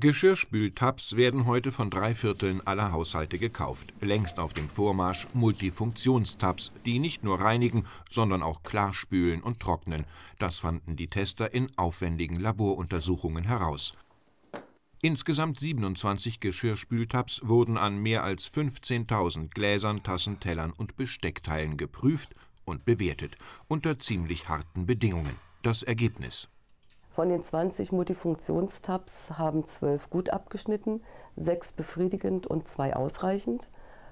Geschirrspültabs werden heute von drei Vierteln aller Haushalte gekauft. Längst auf dem Vormarsch Multifunktionstabs, die nicht nur reinigen, sondern auch klarspülen und trocknen. Das fanden die Tester in aufwendigen Laboruntersuchungen heraus. Insgesamt 27 Geschirrspültabs wurden an mehr als 15.000 Gläsern, Tassen, Tellern und Besteckteilen geprüft und bewertet, unter ziemlich harten Bedingungen. Das Ergebnis von den 20 Multifunktionstabs haben 12 gut abgeschnitten, 6 befriedigend und 2 ausreichend.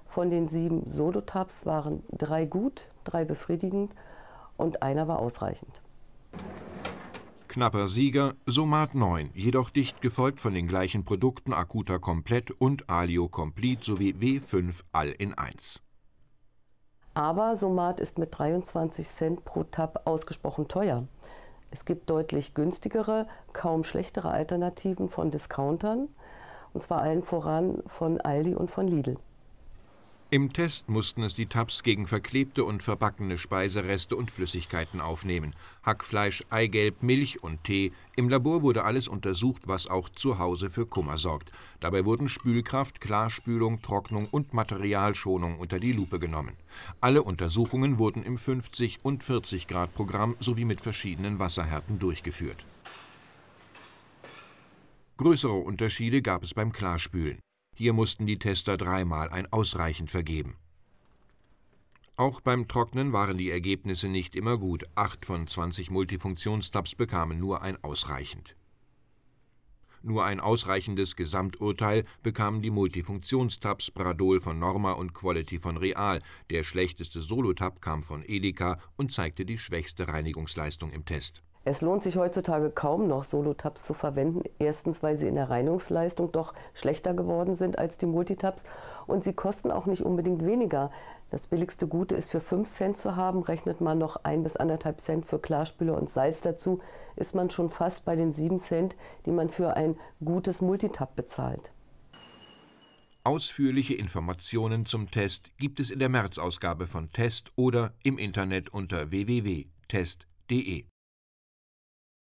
Von den 7 Solo-Tabs waren 3 gut, 3 befriedigend und einer war ausreichend. Knapper Sieger, Somat 9, jedoch dicht gefolgt von den gleichen Produkten Akuta Komplett und Alio Complete sowie W5 All in 1. Aber Somat ist mit 23 Cent pro Tab ausgesprochen teuer. Es gibt deutlich günstigere, kaum schlechtere Alternativen von Discountern, und zwar allen voran von Aldi und von Lidl. Im Test mussten es die Tabs gegen verklebte und verbackene Speisereste und Flüssigkeiten aufnehmen. Hackfleisch, Eigelb, Milch und Tee. Im Labor wurde alles untersucht, was auch zu Hause für Kummer sorgt. Dabei wurden Spülkraft, Klarspülung, Trocknung und Materialschonung unter die Lupe genommen. Alle Untersuchungen wurden im 50- und 40-Grad-Programm sowie mit verschiedenen Wasserhärten durchgeführt. Größere Unterschiede gab es beim Klarspülen. Hier mussten die Tester dreimal ein Ausreichend vergeben. Auch beim Trocknen waren die Ergebnisse nicht immer gut. Acht von 20 Multifunktionstabs bekamen nur ein Ausreichend. Nur ein ausreichendes Gesamturteil bekamen die Multifunktionstabs Bradol von Norma und Quality von Real. Der schlechteste Solotab kam von Edeka und zeigte die schwächste Reinigungsleistung im Test. Es lohnt sich heutzutage kaum noch, Solo-Tabs zu verwenden. Erstens, weil sie in der Reinigungsleistung doch schlechter geworden sind als die Multitabs und sie kosten auch nicht unbedingt weniger. Das billigste Gute ist für 5 Cent zu haben, rechnet man noch 1 bis 1,5 Cent für Klarspüle und Salz dazu, ist man schon fast bei den 7 Cent, die man für ein gutes Multitab bezahlt. Ausführliche Informationen zum Test gibt es in der März-Ausgabe von Test oder im Internet unter www.test.de.